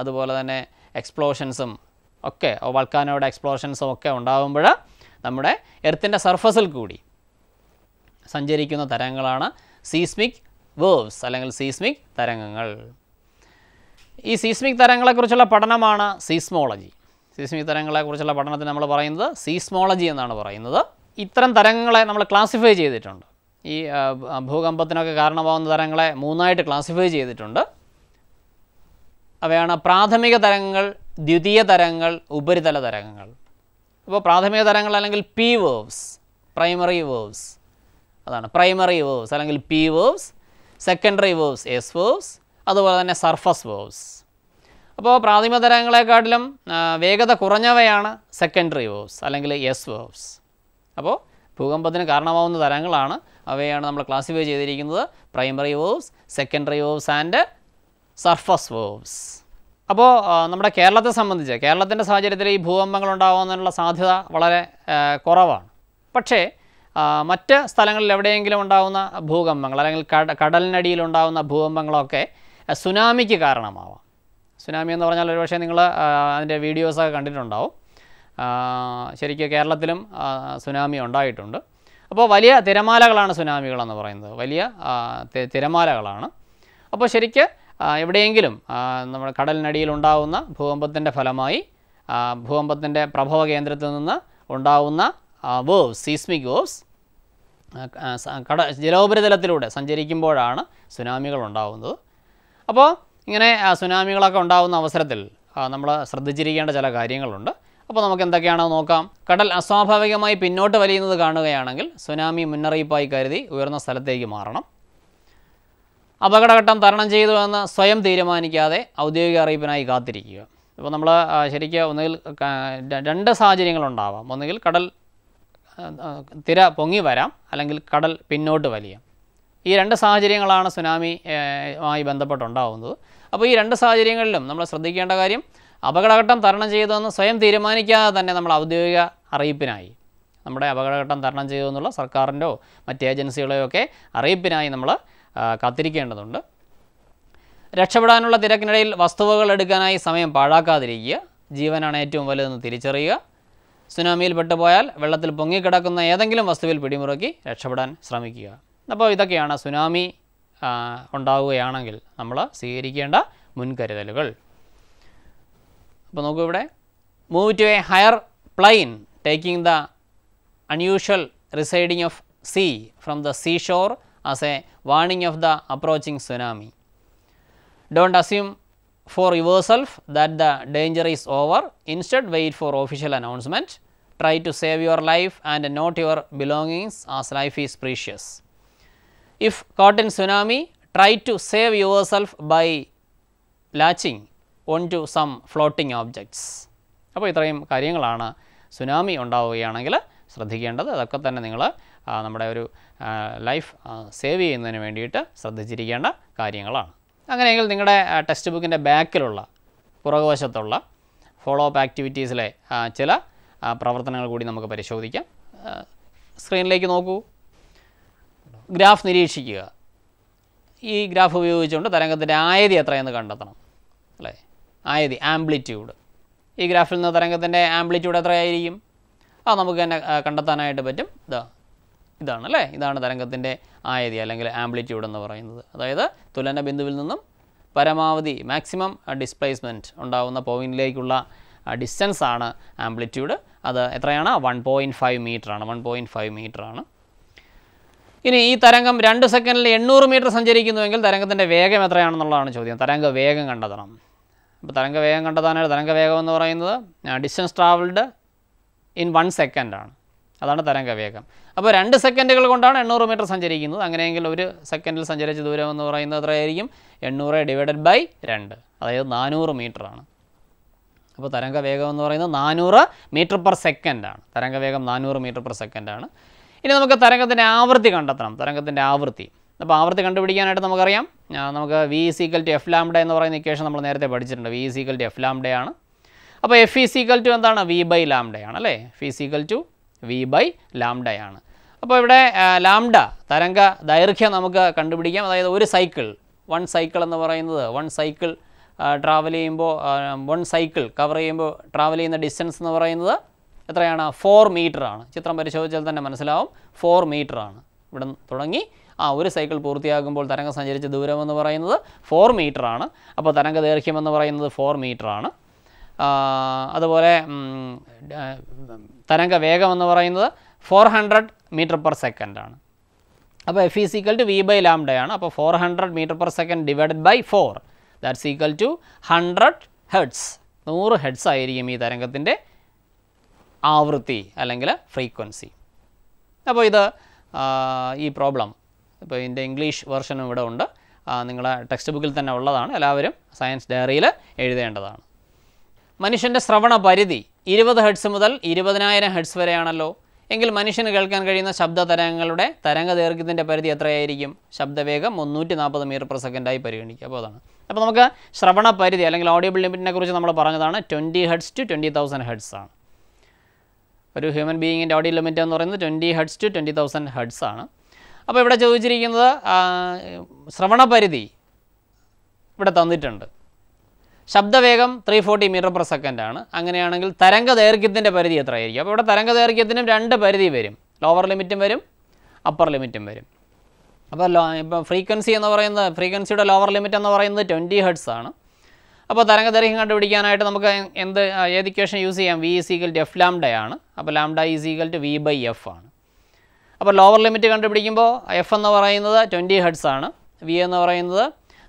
അതുപോലെ തന്നെ എക്സ്പ്ലോഷൻസും ഒക്കെ വൾക്കാനോയുടെ എക്സ്പ്ലോഷൻസും ഒക്കെ ഉണ്ടാകുമ്പോൾ നമ്മുടെ എർത്തിൻ്റെ സർഫസിൽ കൂടി സഞ്ചരിക്കുന്ന തരംഗങ്ങളാണ് സീസ്മിക് വേവ്സ് അല്ലെങ്കിൽ സീസ്മിക് തരംഗങ്ങൾ ഈ സീസ്മിക് തരംഗങ്ങളെക്കുറിച്ചുള്ള പഠനമാണ് സീസ്മോളജി സീസ്മിക് തരംഗങ്ങളെക്കുറിച്ചുള്ള പഠനത്തിന് നമ്മൾ പറയുന്നത് സീസ്മോളജി എന്നാണ് പറയുന്നത് ഇത്തരം തരംഗങ്ങളെ നമ്മൾ ക്ലാസിഫൈ ചെയ്തിട്ടുണ്ട് ഈ ഭൂകമ്പത്തിനൊക്കെ കാരണമാകുന്ന തരങ്ങളെ മൂന്നായിട്ട് ക്ലാസിഫൈ ചെയ്തിട്ടുണ്ട് അവയാണ് പ്രാഥമിക തരംഗങ്ങൾ ദ്വിതീയ തരംഗങ്ങൾ ഉപരിതല തരംഗങ്ങൾ അപ്പോൾ പ്രാഥമിക തരംഗങ്ങൾ അല്ലെങ്കിൽ പി വേവ്സ് പ്രൈമറി വേവ്സ് അതാണ് പ്രൈമറി വേവ്സ് അല്ലെങ്കിൽ P waves secondary waves S waves അതുപോലെ തന്നെ സർഫസ് വേവ്സ് അപ്പോൾ പ്രാഥമിക തരംഗങ്ങളെക്കാട്ടിലും വേഗത കുറഞ്ഞവയാണ് സെക്കൻഡറി വേവ്സ് അല്ലെങ്കിൽ എസ് വേവ്സ് അപ്പോൾ ഭൂകമ്പത്തിന് കാരണമാവുന്ന തരങ്ങളാണ് അവയാണ് നമ്മൾ ക്ലാസിഫൈ ചെയ്തിരിക്കുന്നത് primary waves secondary waves and surface waves അപ്പോൾ നമ്മുടെ കേരളത്തെ സംബന്ധിച്ച് കേരളത്തിൻ്റെ സാഹചര്യത്തിൽ ഈ ഭൂകമ്പങ്ങൾ ഉണ്ടാകുന്നതിനുള്ള സാധ്യത വളരെ കുറവാണ് പക്ഷേ മറ്റ് സ്ഥലങ്ങളിൽ എവിടെയെങ്കിലും ഉണ്ടാകുന്ന ഭൂകമ്പങ്ങൾ അല്ലെങ്കിൽ കടലിനടിയിൽ ഉണ്ടാകുന്ന ഭൂകമ്പങ്ങളൊക്കെ സുനാമിക്ക് കാരണമാവാം സുനാമി എന്ന് പറഞ്ഞാൽ ഒരുപക്ഷെ നിങ്ങൾ അതിൻ്റെ വീഡിയോസൊക്കെ കണ്ടിട്ടുണ്ടാവും ശരിക്കും കേരളത്തിലും സുനാമി ഉണ്ടായിട്ടുണ്ട് അപ്പോൾ വലിയ തിരമാലകളാണ് സുനാമികളെന്ന് പറയുന്നത് വലിയ തിരമാലകളാണ് അപ്പോൾ ശരിക്കും എവിടെയെങ്കിലും നമ്മുടെ കടലിനടിയിൽ ഉണ്ടാവുന്ന ഭൂകമ്പത്തിൻ്റെ ഫലമായി ഭൂകമ്പത്തിൻ്റെ പ്രഭവ കേന്ദ്രത്തിൽ നിന്ന് ഉണ്ടാവുന്ന വേവ്സ് സീസ്മിക് വേവ്സ് കട ജലോപരിതലത്തിലൂടെ സഞ്ചരിക്കുമ്പോഴാണ് സുനാമികൾ ഉണ്ടാവുന്നത് അപ്പോൾ ഇങ്ങനെ സുനാമികളൊക്കെ ഉണ്ടാകുന്ന അവസരത്തിൽ നമ്മൾ ശ്രദ്ധിച്ചിരിക്കേണ്ട ചില കാര്യങ്ങളുണ്ട് അപ്പോൾ നമുക്ക് എന്തൊക്കെയാണോ നോക്കാം കടൽ അസ്വാഭാവികമായി പിന്നോട്ട് വലിയുന്നത് കാണുകയാണെങ്കിൽ സുനാമി മുന്നറിയിപ്പായി കരുതി ഉയർന്ന സ്ഥലത്തേക്ക് മാറണം അപകടഘട്ടം തരണം ചെയ്തു എന്ന് സ്വയം തീരുമാനിക്കാതെ ഔദ്യോഗിക അറിയിപ്പിനായി കാത്തിരിക്കുക ഇപ്പോൾ നമ്മൾ ശരിക്കും ഒന്നുകിൽ രണ്ട് സാഹചര്യങ്ങളുണ്ടാവാം ഒന്നുകിൽ കടൽ തിര പൊങ്ങി വരാം അല്ലെങ്കിൽ കടൽ പിന്നോട്ട് വലിയ ഈ രണ്ട് സാഹചര്യങ്ങളാണ് സുനാമി ആയി ബന്ധപ്പെട്ടുണ്ടാവുന്നത് അപ്പോൾ ഈ രണ്ട് സാഹചര്യങ്ങളിലും നമ്മൾ ശ്രദ്ധിക്കേണ്ട കാര്യം അപകടഘട്ടം തരണം ചെയ്തതെന്ന് സ്വയം തീരുമാനിക്കാതെ തന്നെ നമ്മൾ ഔദ്യോഗിക അറിയിപ്പിനായി നമ്മുടെ അപകടഘട്ടം തരണം ചെയ്തു എന്നുള്ള സർക്കാരിൻ്റെയോ മറ്റ് ഏജൻസികളെയോ ഒക്കെ അറിയിപ്പിനായി നമ്മൾ കാത്തിരിക്കേണ്ടതുണ്ട് രക്ഷപ്പെടാനുള്ള തിരക്കിനിടയിൽ വസ്തുവകൾ എടുക്കാനായി സമയം പാഴാക്കാതിരിക്കുക ജീവനാണ് ഏറ്റവും വലുതെന്ന് തിരിച്ചറിയുക സുനാമിയിൽ പെട്ടുപോയാൽ വെള്ളത്തിൽ പൊങ്ങിക്കിടക്കുന്ന ഏതെങ്കിലും വസ്തുവിൽ പിടിമുറുക്കി രക്ഷപ്പെടാൻ ശ്രമിക്കുക അപ്പോൾ ഇതൊക്കെയാണ് സുനാമി ഉണ്ടാവുകയാണെങ്കിൽ നമ്മൾ സ്വീകരിക്കേണ്ട മുൻകരുതലുകൾ അപ്പോൾ നോക്കൂ ഇവിടെ move to a higher plain taking the unusual receding of sea from the sea shore as a warning of the approaching tsunami. Do not assume for yourself that the danger is over, instead wait for official announcement. Try to save your life and not your belongings as life is precious. If caught in tsunami, try to save yourself by latching onto some floating objects. അപ്പോൾ ഇത്രയും കാര്യങ്ങളാണ് tsunami ഉണ്ടാവുകയാണെങ്കിൽ ശ്രദ്ധിക്കേണ്ടത് അതൊക്കെ തന്നെ നിങ്ങൾ നമ്മുടെ ഒരു ലൈഫ് സേവ് ചെയ്യുന്നതിന് വേണ്ടിയിട്ട് ശ്രദ്ധിച്ചിരിക്കേണ്ട കാര്യങ്ങളാണ് അങ്ങനെയെങ്കിൽ നിങ്ങളുടെ ടെക്സ്റ്റ് ബുക്കിൻ്റെ ബാക്കിലുള്ള പുറകുവശത്തുള്ള ഫോളോ അപ്പ് ആക്ടിവിറ്റീസിലെ ചില പ്രവർത്തനങ്ങൾ കൂടി നമുക്ക് പരിശോധിക്കാം സ്ക്രീനിലേക്ക് നോക്കൂ ഗ്രാഫ് നിരീക്ഷിക്കുക ഈ ഗ്രാഫ് ഉപയോഗിച്ചുകൊണ്ട് തരംഗത്തിൻ്റെ ആയതി എത്രയെന്ന് കണ്ടെത്തണം അല്ലേ ആയതി ആംപ്ലിറ്റ്യൂഡ് ഈ ഗ്രാഫിൽ നിന്ന് തരംഗത്തിൻ്റെ ആംപ്ലിറ്റ്യൂഡ് എത്രയായിരിക്കും അത് നമുക്ക് തന്നെ കണ്ടെത്താനായിട്ട് പറ്റും ഇതാ ഇതാണ് അല്ലേ ഇതാണ് തരംഗത്തിൻ്റെ ആയതി അല്ലെങ്കിൽ ആംപ്ലിറ്റ്യൂഡ് എന്ന് പറയുന്നത് അതായത് തുലന ബിന്ദുവിൽ നിന്നും പരമാവധി മാക്സിമം ഡിസ്പ്ലേസ്മെൻറ്റ് ഉണ്ടാകുന്ന പോയിന്റിലേക്കുള്ള ഡിസ്റ്റൻസ് ആണ് ആംപ്ലിറ്റ്യൂഡ് അത് എത്രയാണ് വൺ പോയിൻറ്റ് ഫൈവ് മീറ്ററാണ് വൺ പോയിൻറ്റ് ഫൈവ് മീറ്ററാണ് ഇനി ഈ തരംഗം രണ്ട് സെക്കൻഡിൽ എണ്ണൂറ് മീറ്റർ സഞ്ചരിക്കുന്നുവെങ്കിൽ തരംഗത്തിൻ്റെ വേഗം എത്രയാണെന്നുള്ളതാണ് ചോദ്യം തരംഗ വേഗം കണ്ടെത്തണം അപ്പോൾ തരംഗ വേഗം കണ്ടെത്താനായിട്ട് തരംഗ വേഗം എന്ന് പറയുന്നത് ഡിസ്റ്റൻസ് ട്രാവൽഡ് ഇൻ വൺ സെക്കൻഡാണ് അതാണ് തരംഗവേഗം അപ്പോൾ രണ്ട് സെക്കൻഡുകൾ കൊണ്ടാണ് എണ്ണൂറ് മീറ്റർ സഞ്ചരിക്കുന്നത് അങ്ങനെയെങ്കിൽ ഒരു സെക്കൻഡിൽ സഞ്ചരിച്ച ദൂരം എന്ന് പറയുന്നത് എത്രയായിരിക്കും എണ്ണൂറ് ഡിവൈഡഡ് ബൈ രണ്ട് അതായത് നാനൂറ് മീറ്ററാണ് അപ്പോൾ തരംഗവേഗം എന്ന് പറയുന്നത് നാനൂറ് മീറ്റർ പെർ സെക്കൻഡാണ് തരംഗവേഗം നാനൂറ് മീറ്റർ പെർ സെക്കൻഡാണ് ഇനി നമുക്ക് തരംഗത്തിൻ്റെ ആവൃത്തി കണ്ടെത്തണം തരംഗത്തിൻ്റെ ആവൃത്തി അപ്പോൾ ആവൃത്തി കണ്ടുപിടിക്കാനായിട്ട് നമുക്കറിയാം നമുക്ക് V equal to F lambda എന്ന് പറയുന്ന ഇക്വേഷൻ നമ്മൾ നേരത്തെ പഠിച്ചിട്ടുണ്ട് വി സീക്കൽ ടു എഫ് ലാംഡയാണ് അപ്പോൾ എഫ് ഇ സീക്കൽ ടു എന്താണ് വി ബൈ ലാംഡയാണ് അല്ലേ F is equal to V by ലാംഡയാണ് അപ്പോൾ ഇവിടെ ലാംഡ തരംഗ ദൈർഘ്യം നമുക്ക് കണ്ടുപിടിക്കാം അതായത് ഒരു സൈക്കിൾ വൺ സൈക്കിൾ എന്ന് പറയുന്നത് വൺ സൈക്കിൾ ട്രാവൽ ചെയ്യുമ്പോൾ വൺ സൈക്കിൾ കവർ ചെയ്യുമ്പോൾ ട്രാവൽ ചെയ്യുന്ന ഡിസ്റ്റൻസ് എന്ന് പറയുന്നത് എത്രയാണ് ഫോർ ആണ് ചിത്രം പരിശോധിച്ചാൽ തന്നെ മനസ്സിലാവും ഫോർ ആണ് ഇവിടെ തുടങ്ങി ആ ഒരു സൈക്കിൾ പൂർത്തിയാകുമ്പോൾ തരംഗം സഞ്ചരിച്ച ദൂരം എന്ന് പറയുന്നത് ഫോർ ആണ് അപ്പോൾ തരംഗ ദൈർഘ്യം എന്ന് പറയുന്നത് ഫോർ ആണ് അതുപോലെ തരംഗ വേഗം എന്ന് പറയുന്നത് ഫോർ ഹൺഡ്രഡ് മീറ്റർ പെർ സെക്കൻഡാണ് ആണ് അപ്പോൾ F is equal to V by ലാംഡയാണ് അപ്പോൾ four hundred metre per second divided by four that's equal to hundred hertz നൂറ് ഹെഡ്സ് ആയിരിക്കും ഈ തരംഗത്തിൻ്റെ ആവൃത്തി അല്ലെങ്കിൽ ഫ്രീക്വൻസി അപ്പോൾ ഇത് ഈ പ്രോബ്ലം ഇപ്പോൾ ഇതിൻ്റെ ഇംഗ്ലീഷ് വെർഷനും ഇവിടെ ഉണ്ട് നിങ്ങളുടെ ടെക്സ്റ്റ് ബുക്കിൽ തന്നെ ഉള്ളതാണ് എല്ലാവരും സയൻസ് ഡയറിയിൽ എഴുതേണ്ടതാണ് മനുഷ്യൻ്റെ ശ്രവണ പരിധി ഇരുപത് ഹെഡ്സ് മുതൽ ഇരുപതിനായിരം ഹെഡ്സ് വരെയാണല്ലോ എങ്കിൽ മനുഷ്യന് കേൾക്കാൻ കഴിയുന്ന ശബ്ദ തരംഗങ്ങളുടെ തരംഗ ദീർഘ്യത്തിൻ്റെ പരിധി എത്രയായിരിക്കും ശബ്ദവേഗം മുന്നൂറ്റി നാൽപ്പത് മീറ്റർ പെർ സെക്കൻഡായി പരിഗണിക്കുക അപ്പോൾ അതാണ് അപ്പോൾ നമുക്ക് ശ്രവണ പരിധി അല്ലെങ്കിൽ ഓഡിയോ ലിമിറ്റിനെ കുറിച്ച് നമ്മൾ പറഞ്ഞതാണ് twenty hertz to twenty thousand hertz ആണ് ഒരു ഹ്യൂമൻ ബീയിങ്ങിൻ്റെ ഓഡിയോ ലിമിറ്റ് എന്ന് പറയുന്നത് twenty hertz to twenty thousand hertz ആണ് അപ്പോൾ ഇവിടെ ചോദിച്ചിരിക്കുന്നത് ശ്രവണ പരിധി ഇവിടെ തന്നിട്ടുണ്ട് ശബ്ദവേഗം three forty metre per second ആണ് അങ്ങനെയാണെങ്കിൽ തരംഗ ദൈർഘ്യത്തിൻ്റെ പരിധി എത്രയായിരിക്കും അപ്പോൾ ഇവിടെ തരംഗ ദൈർഘ്യത്തിനും രണ്ട് പരിധി വരും ലോവർ ലിമിറ്റും വരും അപ്പർ ലിമിറ്റും വരും അപ്പോൾ ലോ ഇപ്പോൾ ഫ്രീക്വൻസി എന്ന് പറയുന്നത് ഫ്രീക്വൻസിയുടെ ലോവർ ലിമിറ്റ് എന്ന് പറയുന്നത് ട്വൻറ്റി ഹെഡ്സ് ആണ് അപ്പോൾ തരംഗ ദൈർഘ്യം കണ്ടുപിടിക്കാനായിട്ട് നമുക്ക് എന്ത് ഏത് ഇക്വേഷൻ യൂസ് ചെയ്യാം V is equal to F ആണ് അപ്പോൾ lambda is equal to V by F ആണ് അപ്പോൾ ലോവർ ലിമിറ്റ് കണ്ടുപിടിക്കുമ്പോൾ എഫ് എന്ന് പറയുന്നത് ട്വൻറ്റി ഹെഡ്സ് ആണ് വി എന്ന് പറയുന്നത്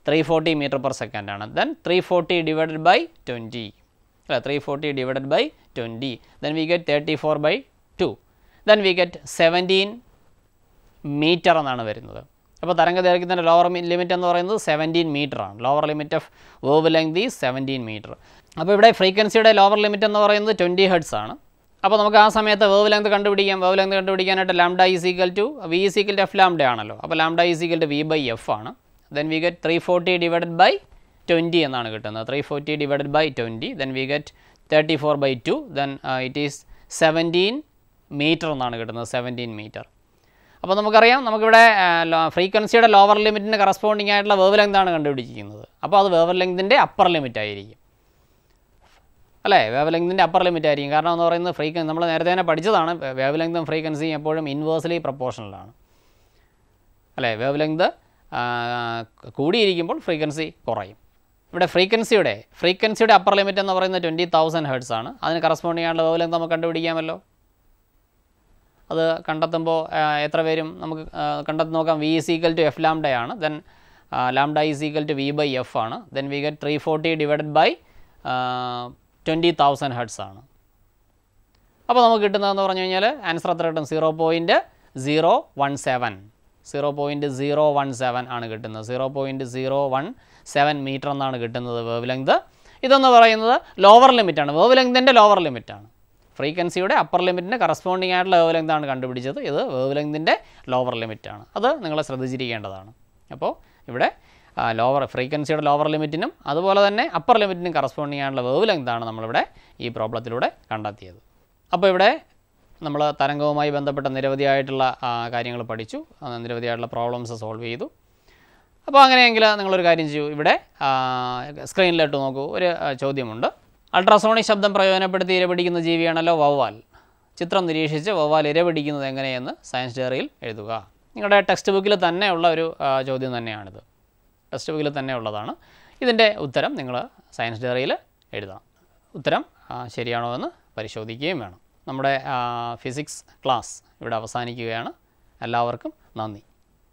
three forty metre per second ആണ് then three forty divided by twenty അല്ല three forty divided by twenty then we get thirty four by two then we get seventeen metre എന്നാണ് വരുന്നത് അപ്പോൾ തരംഗ ദൈർഘ്യത്തിൻ്റെ lower limit എന്ന് പറയുന്നത് സെവൻറ്റീൻ ആണ് lower limit of wavelength ഈ seventeen metre അപ്പോൾ ഇവിടെ ഫ്രീക്വൻസിയുടെ ലോവർ ലിമിറ്റ് എന്ന് പറയുന്നത് ട്വൻറ്റി ഹെഡ്സ് ആണ് അപ്പോൾ നമുക്ക് ആ സമയത്ത് വേവ് ലെങ്ത് കണ്ടുപിടിക്കാം വേവ് ലെങ്ത് കണ്ടുപിടിക്കാനായിട്ട് lambda is equal to V is equal to F lambda ആണല്ലോ അപ്പോൾ lambda is equal to V by F ആണ് then we get 340 divided by 20 എന്നാണ് കിട്ടുന്നത് 340 divided by 20 then we get 34 by 2 then uh, it is 17 metre എന്നാണ് കിട്ടുന്നത് 17 metre അപ്പോൾ നമുക്കറിയാം നമുക്കിവിടെ ഫ്രീക്വൻസിയുടെ ലോവർ ലിമിറ്റിന് കറസ്പോണ്ടിങ് ആയിട്ടുള്ള വേവ് ലെങ്താണ് കണ്ടുപിടിച്ചിരിക്കുന്നത് അപ്പോൾ അത് വേവ് ലെങ്തിൻ്റെ അപ്പർ ലിമിറ്റ് ആയിരിക്കും അല്ലേ വേവ് ലെങ്തിൻ്റെ അപ്പർ ലിമിറ്റ് ആയിരിക്കും കാരണം എന്ന് പറയുന്നത് ഫ്രീക്വൻസി നമ്മൾ നേരത്തെ തന്നെ പഠിച്ചതാണ് വേവ് ലെങ്തും ഫ്രീക്വൻസിയും എപ്പോഴും ഇൻവേഴ്സ്ലി പ്രപ്പോർഷണലാണ് അല്ലേ വേവ് ലെങ്ത് കൂടിയിരിക്കുമ്പോൾ ഫ്രീക്വൻസി കുറയും ഇവിടെ ഫ്രീക്വൻസിയുടെ ഫ്രീക്വൻസിയുടെ അപ്പർ ലിമിറ്റ് എന്ന് പറയുന്നത് ട്വൻറ്റി തൗസൻഡ് ഹെഡ്സ് ആണ് അതിന് കറസ്പോണ്ടിങ് ആയിട്ടുള്ള വേവ് നമുക്ക് കണ്ടുപിടിക്കാമല്ലോ അത് കണ്ടെത്തുമ്പോൾ എത്ര പേരും നമുക്ക് കണ്ടെത്തി നോക്കാം V is equal to F lambda ആണ് then lambda is equal to V by F ആണ് then we get three forty divided by twenty thousand hertz ആണ് അപ്പോൾ നമുക്ക് കിട്ടുന്നതെന്ന് പറഞ്ഞു കഴിഞ്ഞാൽ ആൻസർ അത്ര കിട്ടും zero point zero one seven zero point zero one seven ആണ് കിട്ടുന്നത് zero point zero one seven metre എന്നാണ് കിട്ടുന്നത് വേവ് ലെങ്ത് ഇതെന്ന് പറയുന്നത് ലോവർ ലിമിറ്റാണ് വേവ് ലെങ്തിൻ്റെ ലോവർ ലിമിറ്റാണ് ഫ്രീക്വൻസിയുടെ അപ്പർ ലിമിറ്റിൻ്റെ കറസ്പോണ്ടിങ് ആയിട്ടുള്ള വേവ് ലെങ്താണ് കണ്ടുപിടിച്ചത് ഇത് വേവ് ലെങ്തിൻ്റെ ലോവർ ലിമിറ്റാണ് അത് നിങ്ങൾ ശ്രദ്ധിച്ചിരിക്കേണ്ടതാണ് അപ്പോൾ ഇവിടെ ലോവർ ഫ്രീക്വൻസിയുടെ ലോവർ ലിമിറ്റിനും അതുപോലെ തന്നെ അപ്പർ ലിമിറ്റിനും കറസ്പോണ്ടിങ് ആയിട്ടുള്ള വേവ് ലെങ്താണ് നമ്മളിവിടെ ഈ പ്രോബ്ലത്തിലൂടെ കണ്ടെത്തിയത് അപ്പോൾ ഇവിടെ നമ്മൾ തരംഗവുമായി ബന്ധപ്പെട്ട നിരവധിയായിട്ടുള്ള കാര്യങ്ങൾ പഠിച്ചു നിരവധിയായിട്ടുള്ള പ്രോബ്ലംസ് സോൾവ് ചെയ്തു അപ്പോൾ അങ്ങനെയെങ്കിൽ നിങ്ങളൊരു കാര്യം ചെയ്യൂ ഇവിടെ സ്ക്രീനിലിട്ട് നോക്കൂ ഒരു ചോദ്യമുണ്ട് അൾട്രാസോണിക് ശബ്ദം പ്രയോജനപ്പെടുത്തി ഇരപിടിക്കുന്ന ജീവിയാണല്ലോ വവ്വാൽ ചിത്രം നിരീക്ഷിച്ച് വവ്വാൽ ഇരപിടിക്കുന്നത് എങ്ങനെയെന്ന് സയൻസ് ഡയറിയിൽ എഴുതുക നിങ്ങളുടെ ടെക്സ്റ്റ് ബുക്കിൽ തന്നെ ഉള്ള ഒരു ചോദ്യം തന്നെയാണിത് ടെക്സ്റ്റ് ബുക്കിൽ തന്നെ ഉള്ളതാണ് ഇതിൻ്റെ ഉത്തരം നിങ്ങൾ സയൻസ് ഡയറിയിൽ എഴുതാം ഉത്തരം ശരിയാണോ എന്ന് പരിശോധിക്കുകയും വേണം നമ്മുടെ ഫിസിക്സ് ക്ലാസ് ഇവിടെ അവസാനിക്കുകയാണ് എല്ലാവർക്കും നന്ദി